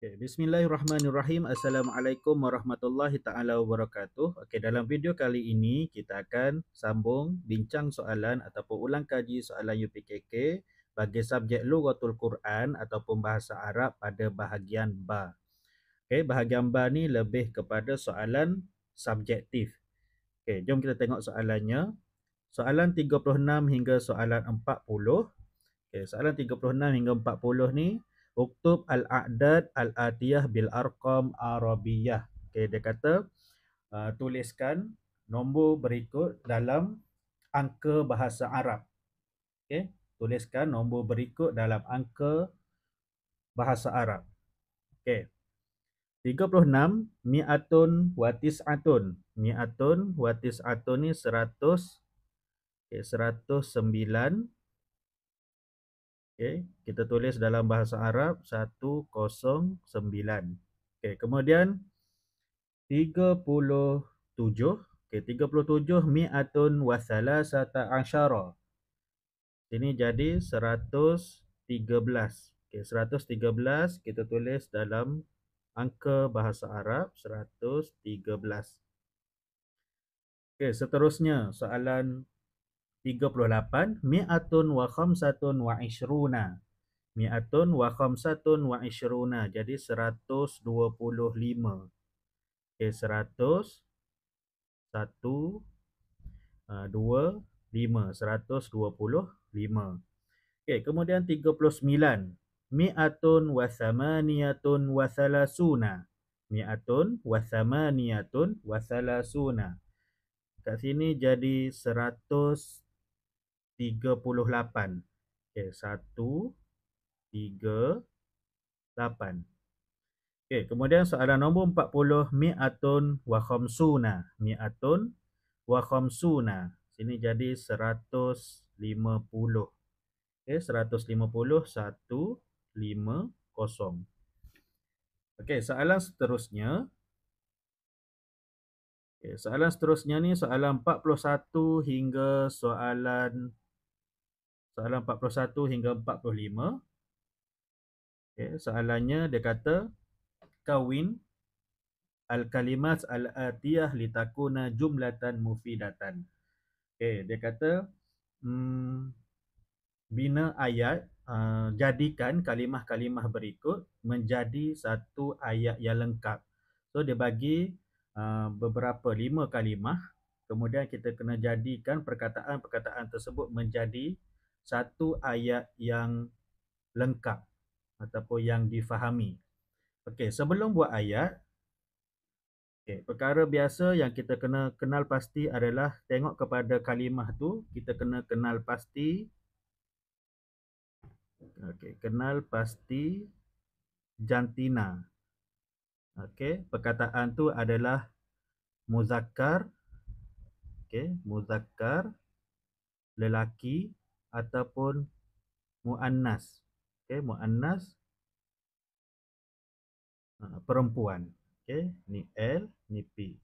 Okay. Bismillahirrahmanirrahim. Assalamualaikum warahmatullahi taala wabarakatuh. Okey, dalam video kali ini kita akan sambung bincang soalan ataupun ulang kaji soalan UPKK bagi subjek Lughatul Quran ataupun bahasa Arab pada bahagian ba. Okay, bahagian ba ni lebih kepada soalan subjektif. Okay, jom kita tengok soalannya. Soalan 36 hingga soalan 40. Okey, soalan 36 hingga 40 ni Uktub al-a'dad al-atiyah bil arqam arabiyah. Okay, dia kata uh, tuliskan nombor berikut dalam angka bahasa Arab. Okay, tuliskan nombor berikut dalam angka bahasa Arab. Okey. 36 mi'atun wa tis'atun. Mi'atun wa tis'atun ni 100 okay, 109 Okay. Kita tulis dalam bahasa Arab 109. Okey, Kemudian 37. Okay. 37 mi'atun wasala sata asyara. Ini jadi 113. Okay. 113 kita tulis dalam angka bahasa Arab 113. Okey, seterusnya soalan 38 mi'atun wa khamsatun wa ishruna mi'atun wa khamsatun wa ishruna jadi 125 okey 100 125 ah, okey kemudian 39 mi'atun wa thamaniyatun wa thalasuna mi'atun wa thamaniyatun wa thalasuna kat sini jadi seratus 38. Okey, 1, 3, 8. Okey, kemudian soalan nombor 40. Mi'atun wa khomsuna. Mi'atun wa khomsuna. Sini jadi 150. Okey, 150, 1, 5, 0. Okey, soalan seterusnya. Okay, soalan seterusnya ni soalan 41 hingga soalan soalan 41 hingga 45 okay, soalannya dia kata kawin al-kalimat al-atiyah litakuna jumlatan mufidatan Okey, dia kata hmm, bina ayat uh, jadikan kalimah-kalimah berikut menjadi satu ayat yang lengkap so dia bagi uh, beberapa lima kalimah kemudian kita kena jadikan perkataan-perkataan tersebut menjadi satu ayat yang lengkap ataupun yang difahami. Okey, sebelum buat ayat, okey, perkara biasa yang kita kena kenal pasti adalah tengok kepada kalimah tu, kita kena kenal pasti Okey, kenal pasti jantina. Okey, perkataan tu adalah muzakkar. Okey, muzakkar lelaki ataupun muannas. Okey, muannas ha, perempuan. Okey, ni L, ni P.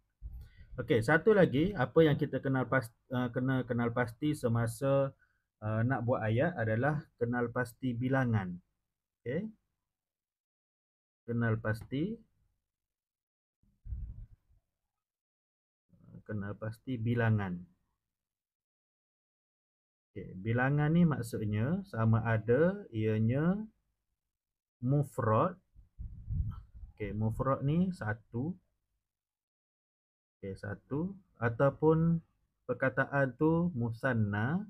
Okey, satu lagi apa yang kita kenal pasti, eh, kena kenal pasti semasa uh, nak buat ayat adalah kenal pasti bilangan. Okey. Kenal pasti eh, kenal pasti bilangan. Okay. Bilangan ni maksudnya sama ada ianya mufrad. Okay, mufrad ni satu. Okay, satu. Ataupun perkataan tu musanna.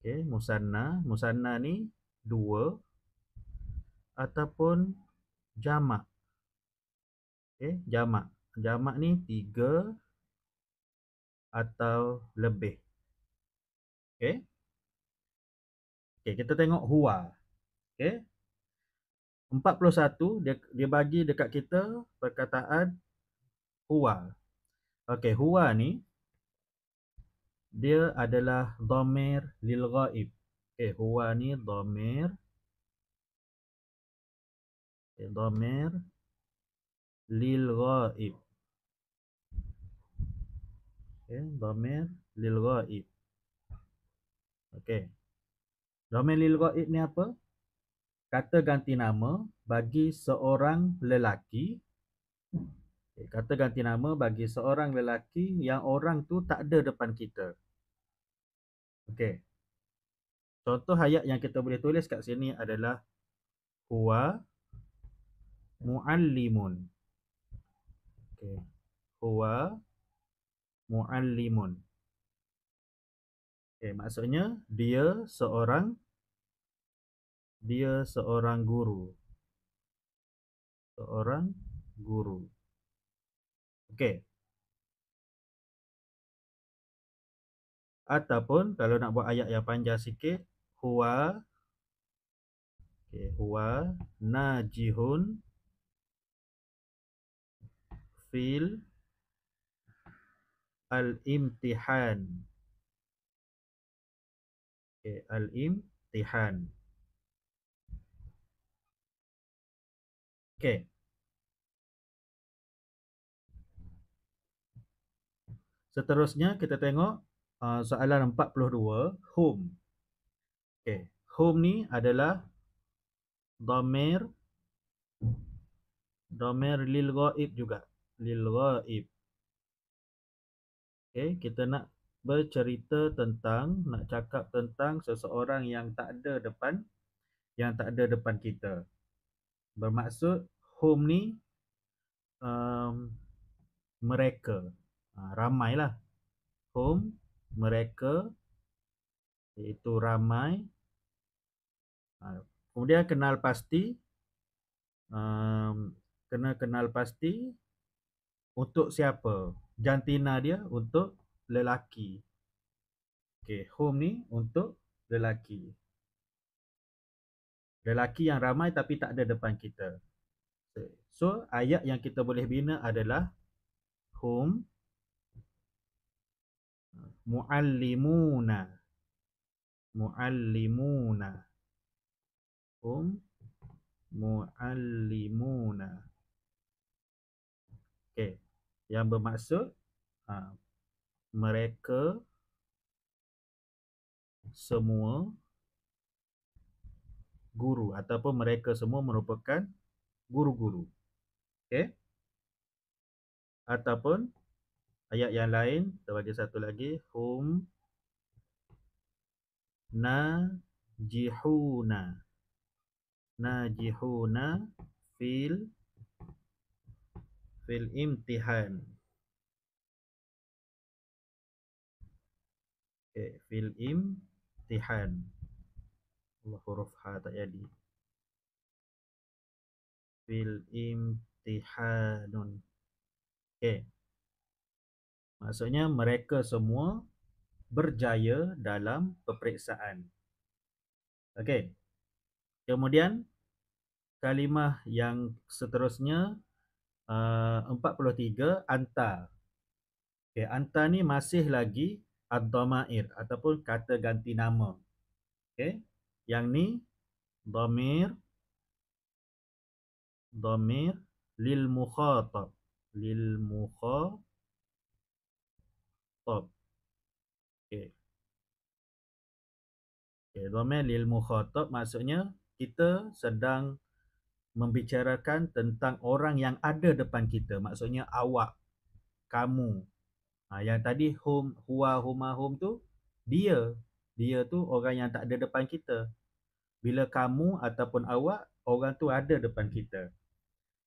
Okay, musanna. Musanna ni dua. Ataupun jamak. Okay, jamak. Jamak ni tiga atau lebih. Okay, okay kita tengok huwa. Okey. 41 dia dia bagi dekat kita perkataan hua. Okay hua ni dia adalah dhamir lil ghaib. Okay hua ni dhamir okay, dhamir lil ghaib. Okay dhamir lil ghaib. Okey. Domain lil ghaib ni apa? Kata ganti nama bagi seorang lelaki. Okay. Kata ganti nama bagi seorang lelaki yang orang tu tak ada depan kita. Okey. Contoh ayat yang kita boleh tulis kat sini adalah huwa muallimun. Okey. Huwa muallimun. Okay, maksudnya dia seorang dia seorang guru. Seorang guru. Okey. Ataupun kalau nak buat ayat yang panjang sikit, huwa okey, huwa najihun fil al-imtihan al-imtihan. Okey. Seterusnya kita tengok uh, soalan 42 home. Okey, home ni adalah domir domir lil ghaib juga. Lil ghaib. Okey, kita nak bercerita tentang nak cakap tentang seseorang yang tak ada depan yang tak ada depan kita. Bermaksud home ni um, mereka ha, ramailah home mereka itu ramai ha, kemudian kenal pasti um, kena kenal pasti untuk siapa jantina dia untuk lelaki. okay, home ni untuk lelaki. Lelaki yang ramai tapi tak ada depan kita. So, ayat yang kita boleh bina adalah home muallimuna. Muallimuna. Home muallimuna. Okay, yang bermaksud uh, mereka semua guru ataupun mereka semua merupakan guru-guru. Okey. Ataupun ayat yang lain, sebagai satu lagi, hum najihuna. Najihuna fil fil imtihan. Okay, fil im tihan. Allah huruf H ha tak jadi. Fil im tihanun. Okay. Maksudnya mereka semua berjaya dalam peperiksaan. Okay. Kemudian kalimah yang seterusnya uh, 43 anta. Okay, anta ni masih lagi ad-dhamair ataupun kata ganti nama. Okey. Yang ni dhamir dhamir lil mukhatab lil mukhatab. Okey. Okey, dhamir lil mukhatab maksudnya kita sedang membicarakan tentang orang yang ada depan kita maksudnya awak kamu Ha, yang tadi home, huwa, huma, home tu dia. Dia tu orang yang tak ada depan kita. Bila kamu ataupun awak, orang tu ada depan kita.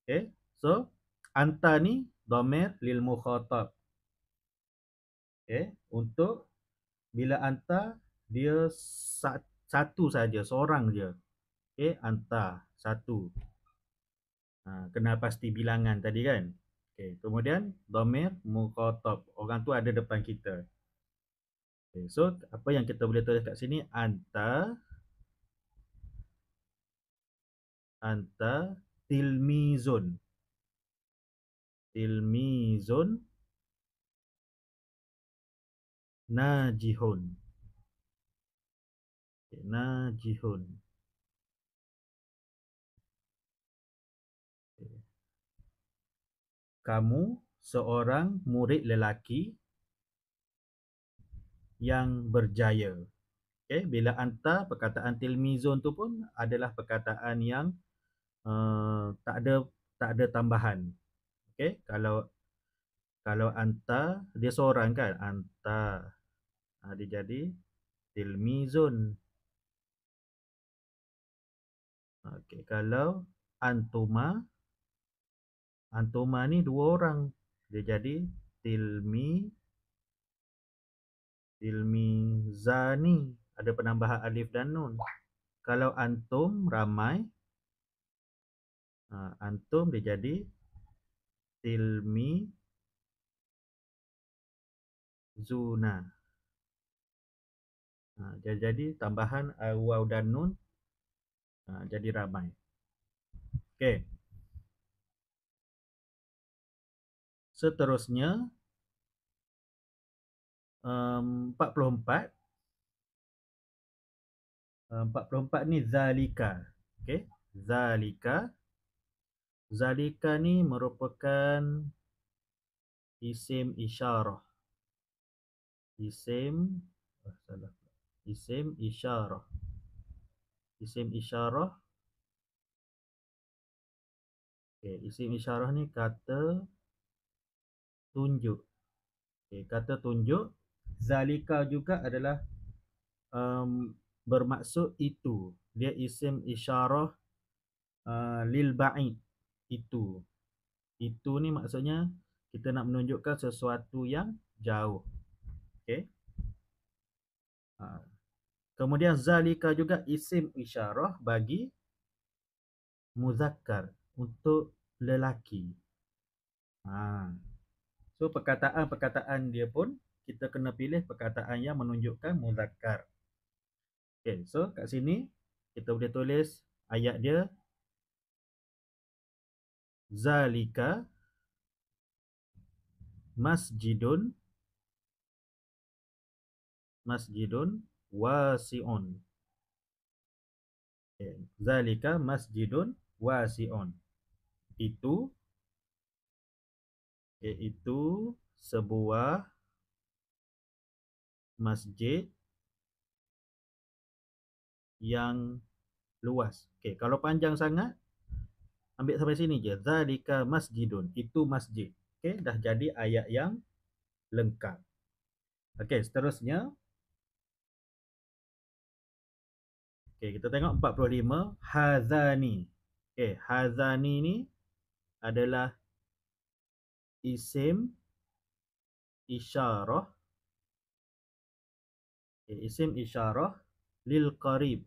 Okay. Eh, so, anta ni domer lil mukhatab. Okay. Eh, untuk bila anta, dia satu saja, seorang je. Okay. Eh, anta, satu. Ha, kena pasti bilangan tadi kan. Okay. Kemudian, domir mukotob. Orang tu ada depan kita. Okay. So, apa yang kita boleh tulis kat sini? Anta. Anta. Tilmizun. Tilmizun. Najihun. Okay. Najihun. kamu seorang murid lelaki yang berjaya. Okay, bila anta perkataan tilmizon tu pun adalah perkataan yang uh, tak ada tak ada tambahan. Okay, kalau kalau anta dia seorang kan anta ha, jadi tilmizon. Okay, kalau antuma antuma ni dua orang dia jadi tilmi tilmi zani ada penambahan alif dan nun kalau antum ramai ha, antum dia jadi tilmi zuna ha, dia jadi tambahan eh, waw dan nun ha, jadi ramai okey seterusnya um, 44 um, 44 ni zalika okey zalika zalika ni merupakan isim isyarah isim oh, salah isim isyarah isim isyarah okay isim isyarah ni kata tunjuk. Okay, kata tunjuk, zalika juga adalah um, bermaksud itu. Dia isim isyarah uh, lil ba'id. Itu. Itu ni maksudnya kita nak menunjukkan sesuatu yang jauh. Okay. Uh, ha. kemudian zalika juga isim isyarah bagi muzakkar untuk lelaki. Ah. So perkataan-perkataan dia pun kita kena pilih perkataan yang menunjukkan mudhakkar. Okay, so kat sini kita boleh tulis ayat dia zalika masjidun masjidun wasi'un. Okay. Zalika masjidun wasi'un. Itu iaitu sebuah masjid yang luas. Okey, kalau panjang sangat ambil sampai sini je. Zalika masjidun. Itu masjid. Okey, dah jadi ayat yang lengkap. Okey, seterusnya Okey, kita tengok 45 hazani. Okey, hazani ni adalah isim isyarah okay, ya, isim isyarah lil qarib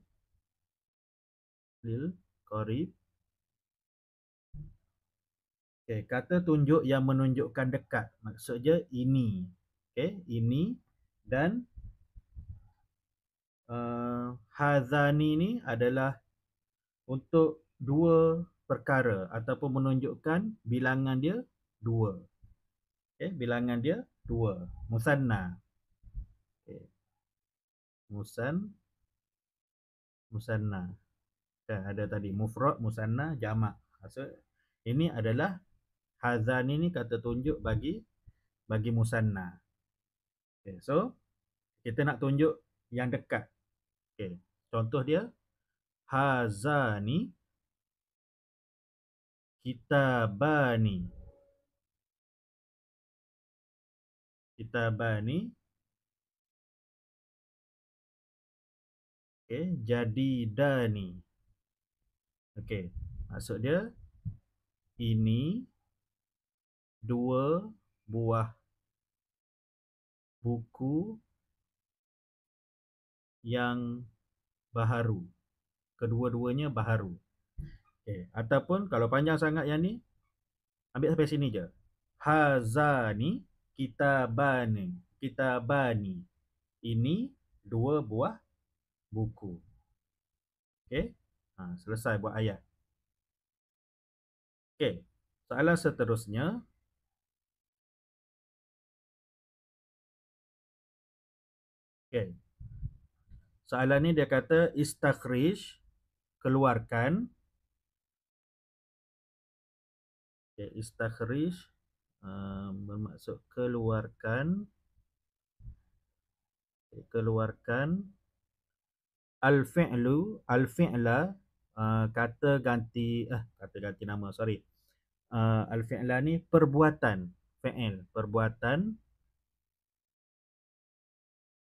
lil qarib okey kata tunjuk yang menunjukkan dekat maksudnya ini okey ini dan uh, hazani ni adalah untuk dua perkara ataupun menunjukkan bilangan dia dua. Okay, bilangan dia dua. Musanna. Okay. Musan. Musanna. Okay, ada tadi mufrad, musanna, jamak. So ini adalah hazan ini kata tunjuk bagi bagi musanna. Okay, so kita nak tunjuk yang dekat. Okay, contoh dia hazani kitabani kitabani okey jadi dani okey maksud dia ini dua buah buku yang baharu kedua-duanya baharu okey ataupun kalau panjang sangat yang ni ambil sampai sini je hazani kitaban kitabani ini dua buah buku okey ha selesai buat ayat okey soalan seterusnya okey soalan ni dia kata istakhrij keluarkan okey istakhrij Ehm, bermaksud keluarkan keluarkan al-fi'lu al-fi'la uh, kata ganti eh kata ganti nama sorry uh, al-fi'la ni perbuatan fi'il perbuatan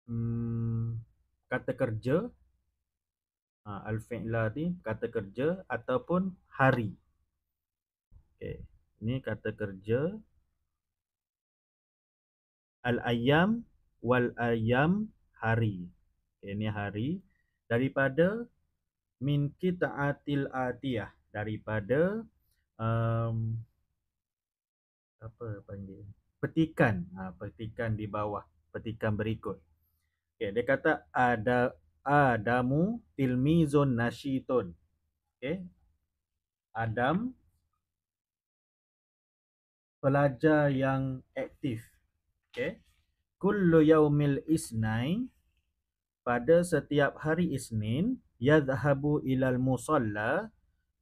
hmm, kata kerja uh, al-fi'la ni kata kerja ataupun hari okey ni kata kerja al-ayyam wal-ayyam hari. Okay, ini hari daripada min kita atil atiyah daripada um, apa panggil petikan ha, petikan di bawah petikan berikut okey dia kata ada adamu tilmizun nashiton okey adam pelajar yang aktif Okay. Kullu yaumil isnain pada setiap hari Isnin yadhhabu ilal musalla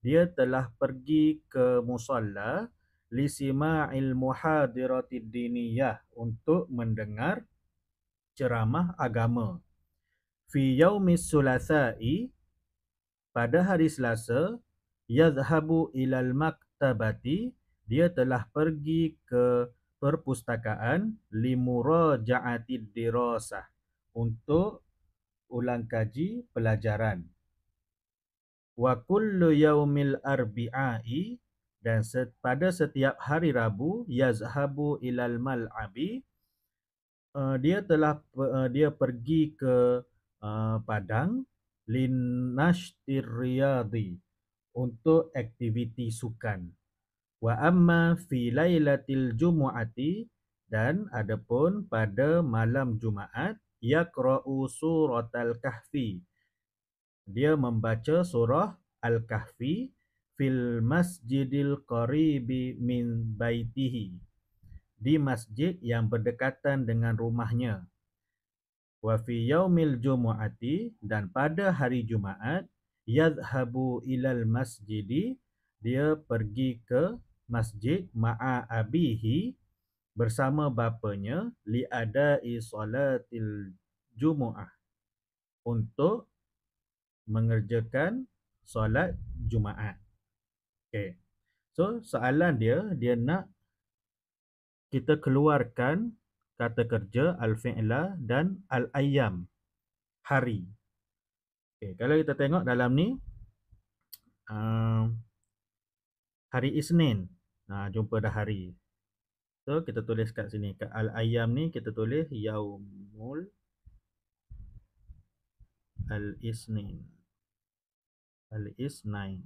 dia telah pergi ke musalla lisima'il muhadiratid diniyah untuk mendengar ceramah agama fi yaumis sulasai pada hari Selasa yadhhabu ilal maktabati dia telah pergi ke perpustakaan limuraja'ati dirasah untuk ulang kaji pelajaran wa kullu yaumil arbi'ai dan pada setiap hari Rabu yazhabu ilal mal'abi eh, dia telah eh, dia pergi ke eh, padang linashtir riyadi untuk aktiviti sukan wa amma fi lailatil jumuati dan adapun pada malam Jumaat yaqra'u suratal kahfi dia membaca surah al-kahfi fil masjidil qaribi min baitihi di masjid yang berdekatan dengan rumahnya wa fi yaumil jumuati dan pada hari Jumaat yadhhabu ilal masjidi dia pergi ke masjid ma'a abihi bersama bapanya li ada solatil jumaah untuk mengerjakan solat jumaat. Okay, So soalan dia dia nak kita keluarkan kata kerja al fi'la dan al ayyam hari. Okay, kalau kita tengok dalam ni um, hari Isnin. Ha, jumpa dah hari. So kita tulis kat sini. Kat Al-Ayam ni kita tulis Yaumul Al-Isnin. Al-Isnin.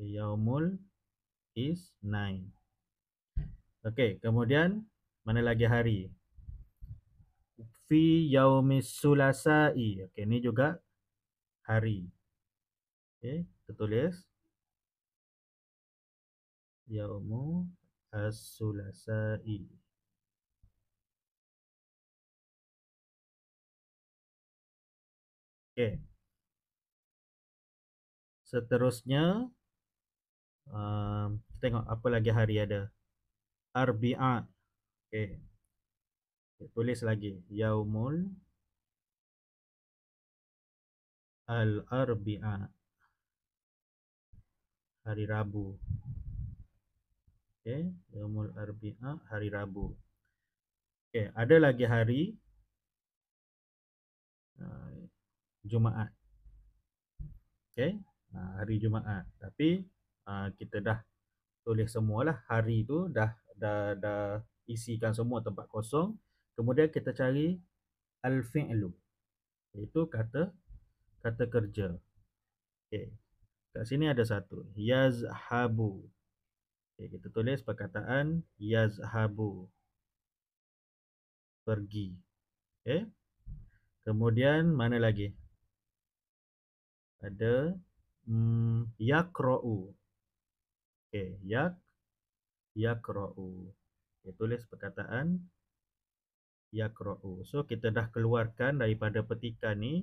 Yaumul Isnin. Okey, kemudian mana lagi hari? Fi Yaumis Sulasai. Okey, ni juga hari. Okey, kita tulis yaumu as-sulasai Okey. Seterusnya um, tengok apa lagi hari ada. Arbi'a. Okey. Okay, tulis lagi yaumul al-arbi'a. Hari Rabu. Okey, Yaumul Arbi'a hari Rabu. Okey, ada lagi hari eh, Jumaat. Okey, ah, hari Jumaat. Tapi ah, kita dah tulis semualah hari tu dah dah dah isikan semua tempat kosong. Kemudian kita cari al-fi'lu. Itu kata kata kerja. Okey. Kat sini ada satu. Yazhabu. Okay, kita tulis perkataan yazhabu. Pergi. Okay. Kemudian mana lagi? Ada mm, yakra'u. Okay, yak, yakra'u. Okay, tulis perkataan yakra'u. So kita dah keluarkan daripada petikan ni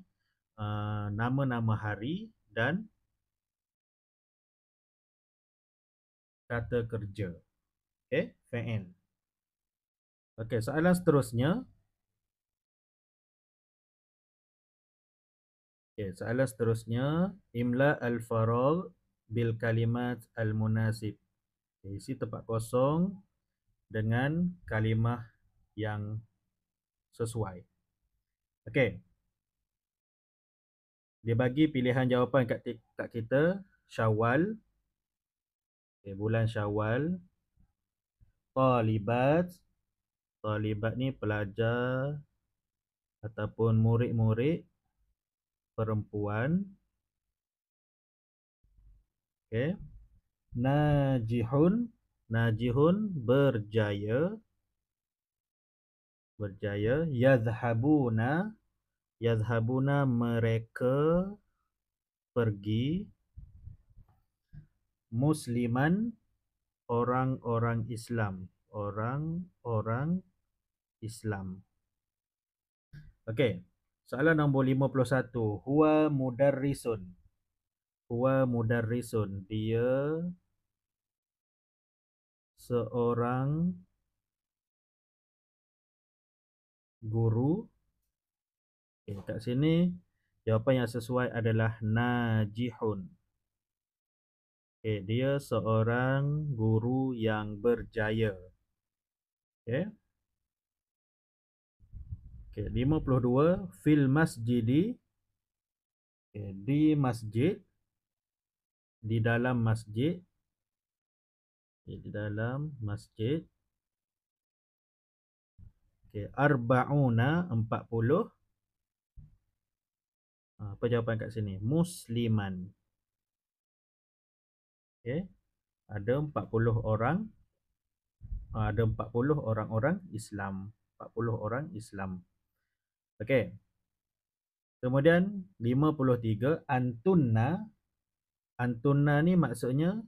uh, nama-nama hari dan kata kerja. Okey, fa'il. Okey, soalan seterusnya. Okey, soalan seterusnya imla al-farag bil kalimat al-munasib. Okay, isi tempat kosong dengan kalimah yang sesuai. Okey. Dia bagi pilihan jawapan kat, kat kita Syawal okay, bulan syawal talibat talibat ni pelajar ataupun murid-murid perempuan Okay, najihun najihun berjaya berjaya yazhabuna yazhabuna mereka pergi musliman orang-orang Islam orang-orang Islam Okey soalan nombor 51 huwa mudarrisun huwa mudarrisun dia seorang guru okay, eh, kat sini jawapan yang sesuai adalah najihun Okay, dia seorang guru yang berjaya. Okay. Okay, 52. Fil masjidi. Okay, di masjid. Di dalam masjid. Okay, di dalam masjid. Okay, arba'una 40. Ah, apa jawapan kat sini? Musliman. Musliman okay, ada 40 orang ada 40 orang-orang Islam 40 orang Islam Okay, kemudian 53 antunna antunna ni maksudnya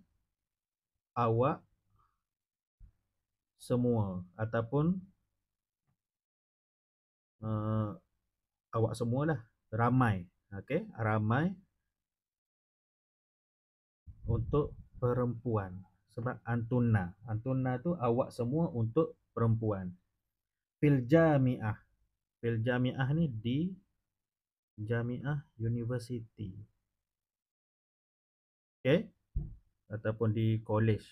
awak semua ataupun uh, awak lah ramai okay ramai untuk perempuan sebab antuna antuna tu awak semua untuk perempuan fil jamiah fil jamiah ni di jamiah university Okay? ataupun di college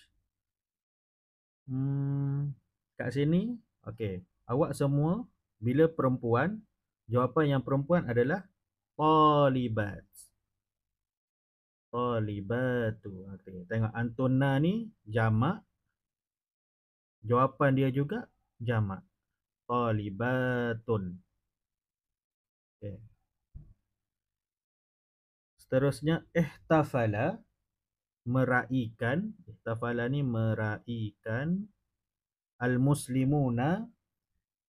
hmm kat sini Okay. awak semua bila perempuan jawapan yang perempuan adalah talibat Talibatu. Oh, Okey, ah, tengok Antona ni jamak. Jawapan dia juga jamak. Talibatun. Oh, Okey. Seterusnya ihtafala meraikan. Ihtafala ni meraikan al-muslimuna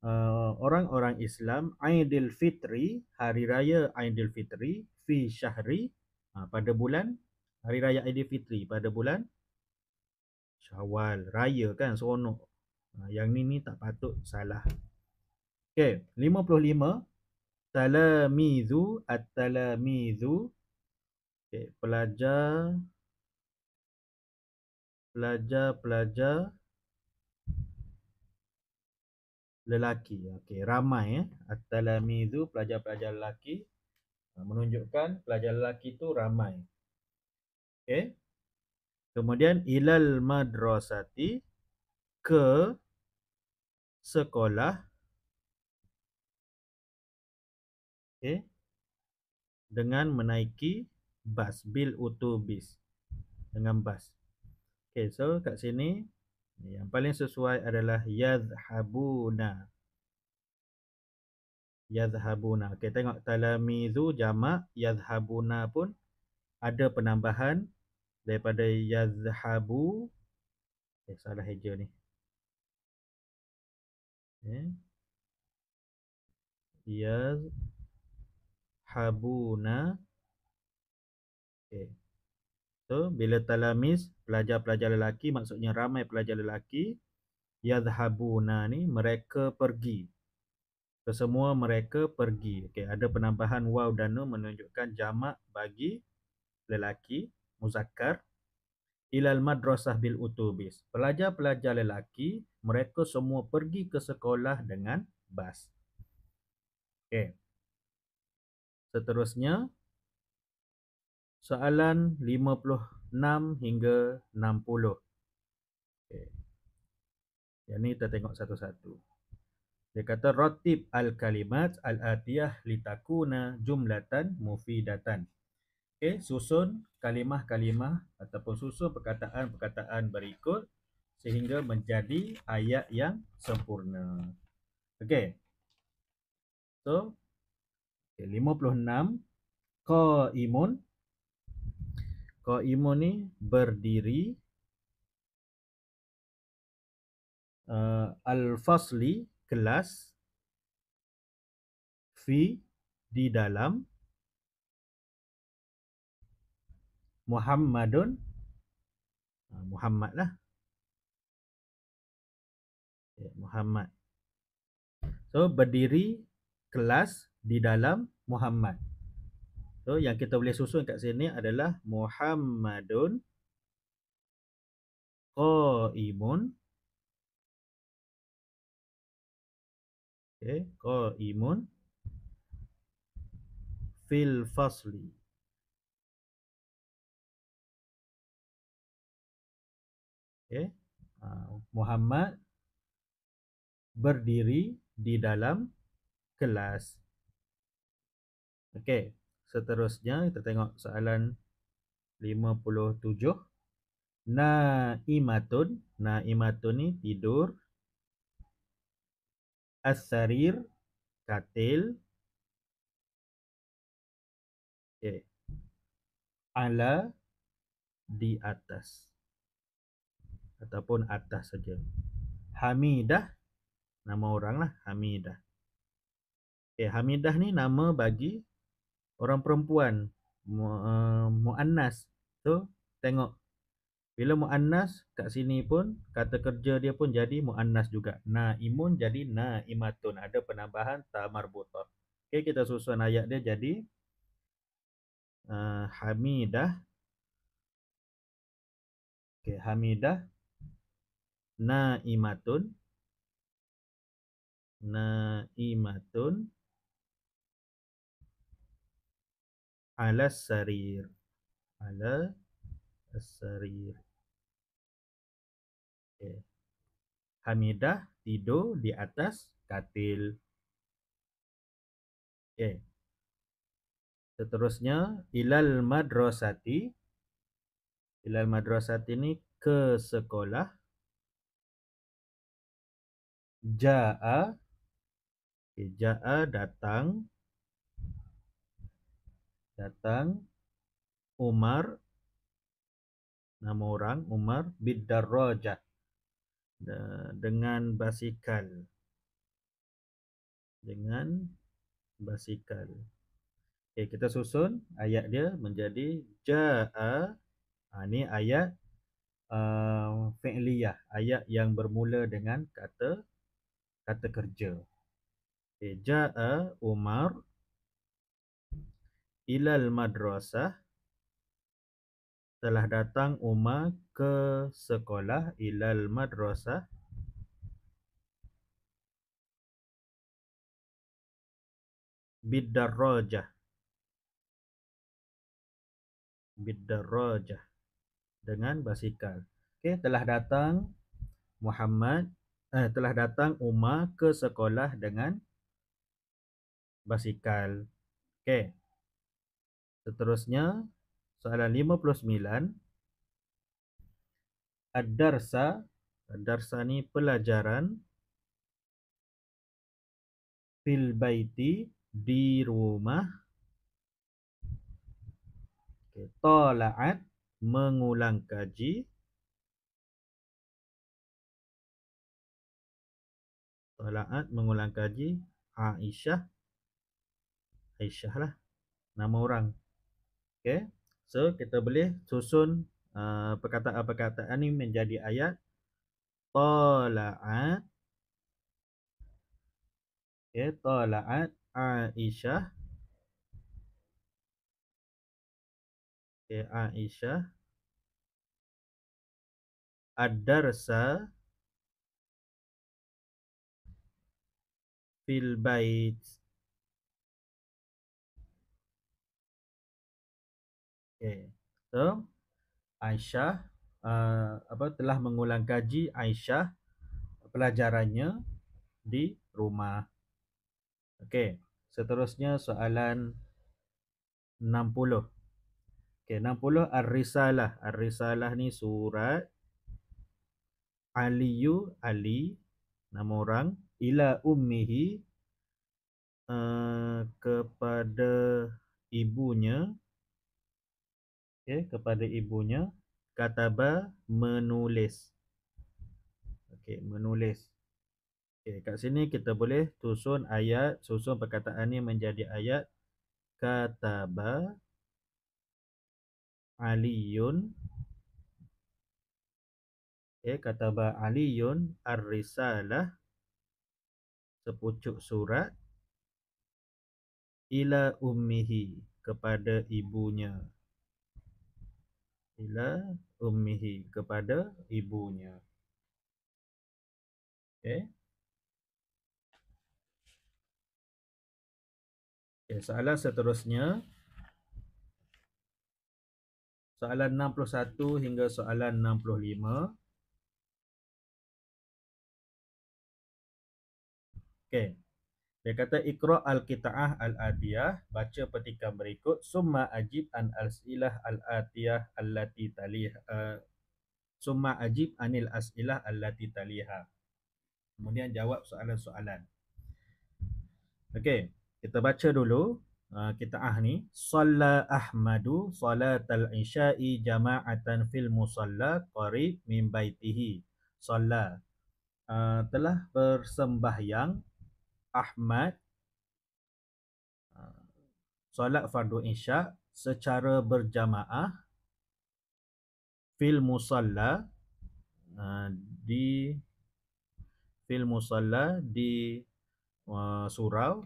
Uh, orang-orang Islam Aidilfitri hari raya Aidilfitri Fitri fi syahri ha, pada bulan hari raya Aidilfitri pada bulan Syawal raya kan seronok. Ha, yang ni ni tak patut salah. Okey, 55 talamizu at-talamizu okay, pelajar pelajar pelajar lelaki. Okey, ramai eh at-talamizu pelajar-pelajar lelaki menunjukkan pelajar lelaki tu ramai. Okey. Kemudian ilal madrasati ke sekolah. Okey. Dengan menaiki bas bil utubis dengan bas. Okey, so kat sini yang paling sesuai adalah yadhhabuna yazhabuna. Okey tengok talamizu jamak yazhabuna pun ada penambahan daripada yazhabu. Eh salah eja ni. Okay. Eh. Yaz habuna. Okay. So bila talamis pelajar-pelajar lelaki maksudnya ramai pelajar lelaki yadhabuna ni mereka pergi. Kesemua mereka pergi. Okay, ada penambahan waw dan nu menunjukkan jamak bagi lelaki muzakkar ilal madrasah bil utubis. Pelajar-pelajar lelaki mereka semua pergi ke sekolah dengan bas. Okey. Seterusnya soalan 56 hingga 60. Okey. Yang ni kita tengok satu-satu. Dia kata rotib al kalimat al atiyah litakuna jumlatan mufidatan. Okey, eh, susun kalimah-kalimah ataupun susun perkataan-perkataan berikut sehingga menjadi ayat yang sempurna. Okey. So, okay, 56 qaimun qaimun ni berdiri uh, al-fasli kelas fi di dalam Muhammadun ha, Muhammad lah ya, Muhammad So berdiri kelas di dalam Muhammad So yang kita boleh susun kat sini adalah Muhammadun Qaimun oh, Okay. imun. fil fasli. Okay. Ha, Muhammad berdiri di dalam kelas. Okay, seterusnya kita tengok soalan 57. Naimatun, naimatun ni tidur asarir katil okay. ala di atas ataupun atas saja hamidah nama orang lah hamidah okay, hamidah ni nama bagi orang perempuan eh, mu'annas uh, mu tu so, tengok bila mu'annas kat sini pun kata kerja dia pun jadi mu'annas juga. Na'imun jadi na'imatun. Ada penambahan ta'marbutah. Okay kita susun ayat dia jadi uh, hamidah. Okey hamidah na'imatun. Na'imatun alas sarir. Alas as Okay. Hamidah tidur di atas katil. Okay. Seterusnya, Ilal Madrasati. Ilal Madrasati ini ke sekolah. Ja'a. Okay. Ja'a datang. Datang. Umar nama orang Umar bin Darrajah dengan basikal dengan basikal okey kita susun ayat dia menjadi jaa ha, ini ayat uh, fi'liyah ayat yang bermula dengan kata kata kerja okey jaa Umar ilal madrasah telah datang Uma ke sekolah ilal madrasah. Bidarrajah. Bidarrajah. Dengan basikal. Okey, telah datang Muhammad. Eh, telah datang Uma ke sekolah dengan basikal. Okey. Seterusnya, soalan 59 ad-darsa ad-darsa ni pelajaran fil baiti di rumah okay. tolaat mengulang kaji tolaat mengulang kaji Aisyah Aisyah lah nama orang okay. So kita boleh susun uh, perkataan-perkataan uh, ni menjadi ayat Tola'at okay, Tola'at Aisyah okay, Aisyah Ad-Darsa Fil-Bait Okey. So Aisyah uh, apa telah mengulang kaji Aisyah pelajarannya di rumah. Okey. Seterusnya soalan 60. Okey, 60 Ar-Risalah. Ar-Risalah ni surat Aliyu Ali nama orang ila ummihi uh, kepada ibunya okay, kepada ibunya kataba menulis okey menulis okey kat sini kita boleh susun ayat susun perkataan ni menjadi ayat kataba aliyun okey kataba aliyun ar-risalah sepucuk surat ila ummihi kepada ibunya ila ummihi kepada ibunya. Okey. Okay, soalan seterusnya soalan 61 hingga soalan 65 Okay. Dia kata ikra al-kita'ah al-atiyah baca petikan berikut summa ajib an al-silah al-atiyah allati taliha uh, eh, summa ajib anil as'ilah allati taliha kemudian jawab soalan-soalan Okey kita baca dulu uh, eh, kita'ah ni Salla Ahmadu salatal isya'i jama'atan fil musalla qarib min baitihi Salla uh, telah bersembahyang Ahmad ah, solat fardu isyak secara berjamaah fil musalla ah, di fil musalla di ah, surau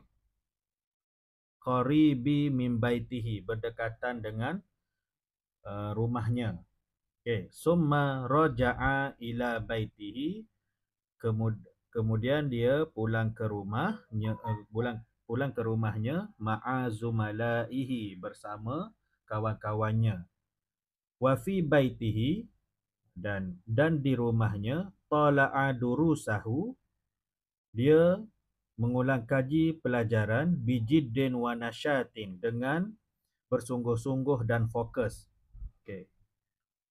qaribi min baitihi berdekatan dengan rumahnya okey summa raja'a ila baitihi kemudian kemudian dia pulang ke rumah, eh, pulang pulang ke rumahnya ma'azumalaihi bersama kawan-kawannya wafi baitihi dan dan di rumahnya tala'a durusahu dia mengulang kaji pelajaran biji wa wanasyatin dengan bersungguh-sungguh dan fokus. Okey.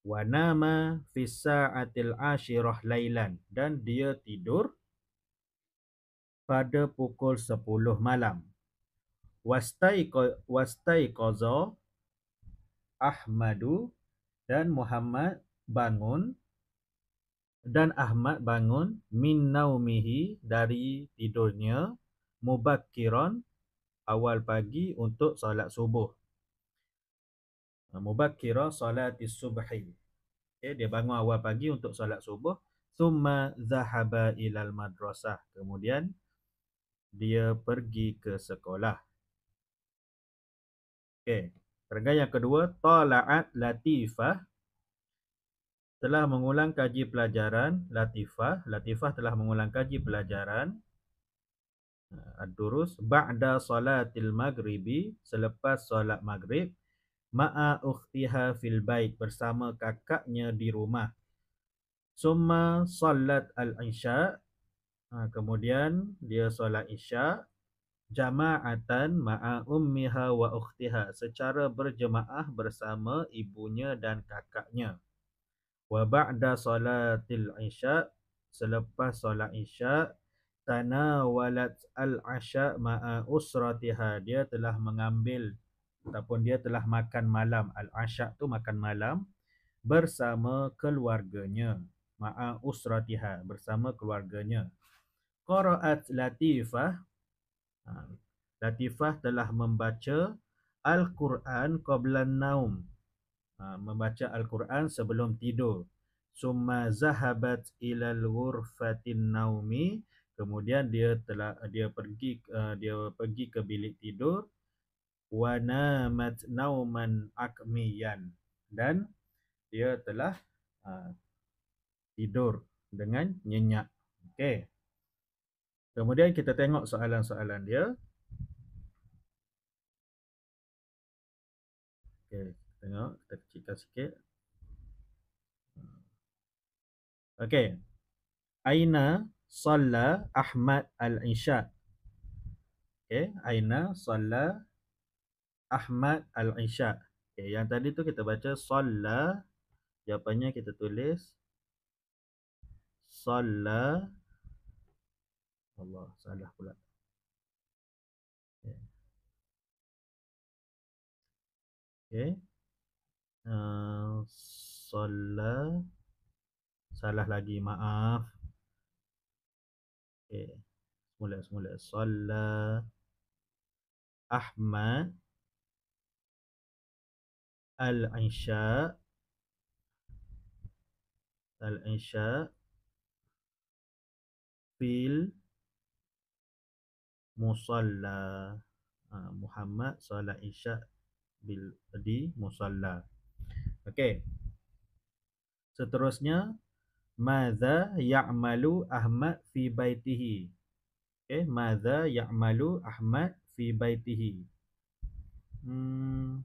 wanama fisa atil ashirah lailan dan dia tidur pada pukul 10 malam. Wastai wastai qaza Ahmadu dan Muhammad bangun dan Ahmad bangun min naumihi dari tidurnya mubakkiran awal pagi untuk solat subuh. Mubakkira solatis subhi. Okay, eh, dia bangun awal pagi untuk solat subuh. Thumma zahaba ilal madrasah. Kemudian dia pergi ke sekolah. Okey. Peringkat yang kedua, Tola'at Latifah telah mengulang kaji pelajaran Latifah. Latifah telah mengulang kaji pelajaran eh, Ad-Durus. Ba'da solatil maghribi, selepas solat maghrib, ma'a ukhtiha fil bait bersama kakaknya di rumah. Summa solat al-insya' Ha, kemudian dia solat isya, jama'atan ma'a ummiha wa ukhtiha secara berjemaah bersama ibunya dan kakaknya. Wa ba'da solatil isya selepas solat isya isyak tanawalat al-asha ma'a usratiha dia telah mengambil ataupun dia telah makan malam al-asha tu makan malam bersama keluarganya ma'a usratiha bersama keluarganya Qara'at Latifah. Ha, Latifah telah membaca Al-Quran qablan naum. Ha, membaca Al-Quran sebelum tidur. Summa zahabat ilal ghurfatin naumi. Kemudian dia telah dia pergi ha, dia pergi ke bilik tidur wa namat nauman akmiyan dan dia telah uh, tidur dengan nyenyak okey Kemudian kita tengok soalan-soalan dia. Okay, tengok kita kecilkan sikit. Okay. Aina salla Ahmad al-Isya? Okay. aina salla Ahmad al-Isya? Okay. yang tadi tu kita baca salla jawapannya kita tulis salla Allah salah pula. Ya. Okay. Uh, eh, salah. Salah lagi maaf. Okay. Semula semula. Salah. Ahmad. Al-Insya. Al-Insya. fil musalla ha, Muhammad solat isyak bil di musalla okey seterusnya madza ya'malu ahmad fi baitihi okey madza ya'malu ahmad fi baitihi hmm.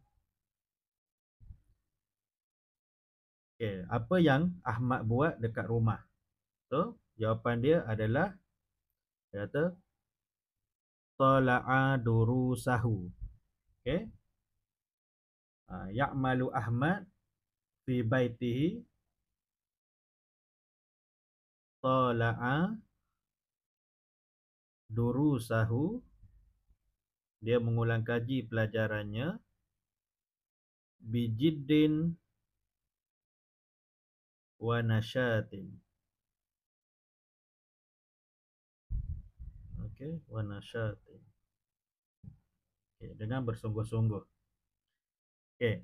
okey apa yang ahmad buat dekat rumah so jawapan dia adalah dia kata tala'a durusahu. Okay. Uh, ha, Ya'malu Ahmad fi baitihi tala'a durusahu. Dia mengulang kaji pelajarannya. Bijiddin wa nasyatin. Okay, wa nasyatin okay. dengan bersungguh-sungguh. Okey.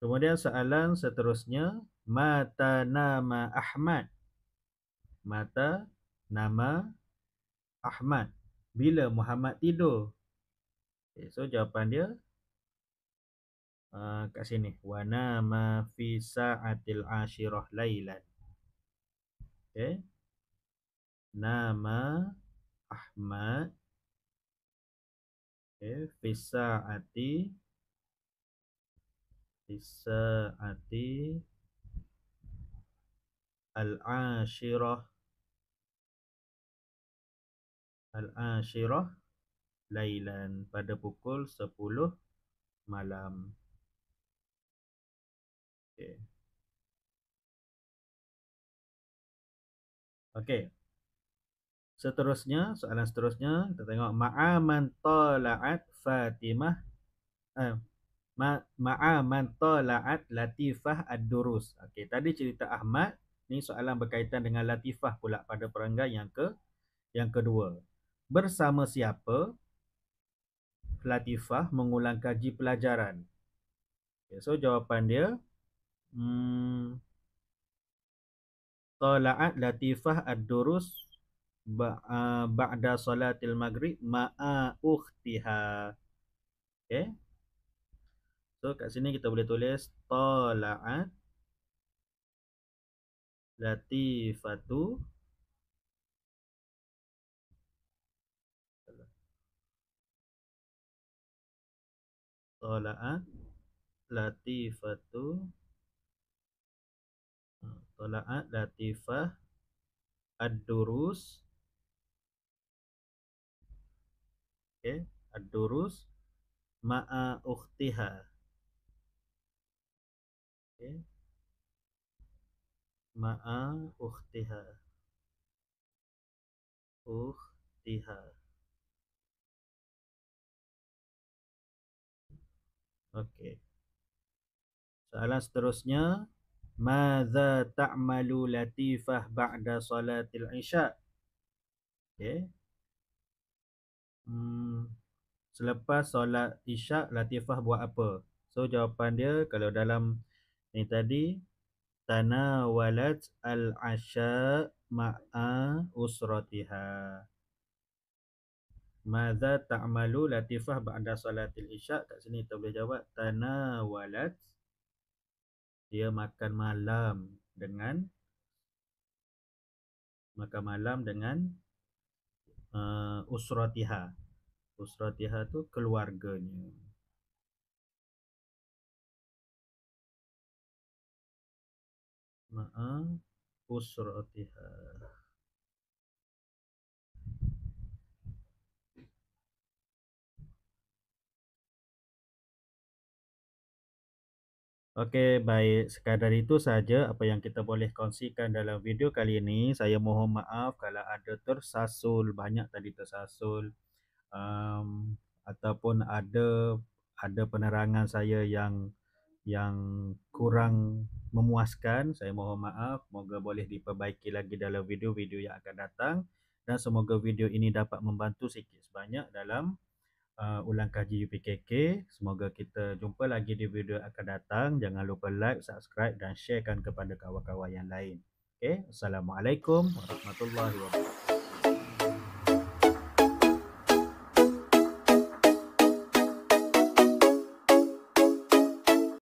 Kemudian soalan seterusnya mata nama Ahmad. Mata nama Ahmad. Bila Muhammad tidur? Okay. So jawapan dia uh, kat sini wa nama fi sa'atil ashirah lailan. Okey. Nama Ahmad Okay. Fisa ati. Fisa ati. Al-Ashirah. Al-Ashirah. Lailan. Pada pukul 10 malam. Okay. Okay. Seterusnya, soalan seterusnya kita tengok ma'aman tala'at Fatimah eh, ma'aman tala'at Latifah ad-Durus. Okey, tadi cerita Ahmad, ni soalan berkaitan dengan Latifah pula pada peranggan yang ke yang kedua. Bersama siapa Latifah mengulang kaji pelajaran? Okay, so jawapan dia hmm Tala'at Latifah ad-Durus Ah, ba'da salatil maghrib ma'a ukhtiha. Okay. So kat sini kita boleh tulis tala'at latifatu tala'at latifatu hmm, tala'at latifah ad-durus okey ad-durus ma'a ukhtiha okey ma'a ukhtiha ukhtiha okey soalan seterusnya madza ta'malu latifah ba'da salatil isya okey Hmm, selepas solat isyak latifah buat apa? So jawapan dia kalau dalam ini tadi tanawalat al asya ma'a usratiha. Madza ta'malu latifah ba'da solatil isyak? Kat sini kita boleh jawab tanawalat dia makan malam dengan makan malam dengan uh, eh, usratiha. Usratiha tu keluarganya. Maaf, usratiha. Okey, baik. Sekadar itu saja apa yang kita boleh kongsikan dalam video kali ini. Saya mohon maaf kalau ada tersasul, banyak tadi tersasul um, ataupun ada ada penerangan saya yang yang kurang memuaskan. Saya mohon maaf. Moga boleh diperbaiki lagi dalam video-video yang akan datang dan semoga video ini dapat membantu sikit sebanyak dalam uh, ulang kaji UPKK. Semoga kita jumpa lagi di video akan datang. Jangan lupa like, subscribe dan sharekan kepada kawan-kawan yang lain. Okay. Assalamualaikum warahmatullahi wabarakatuh.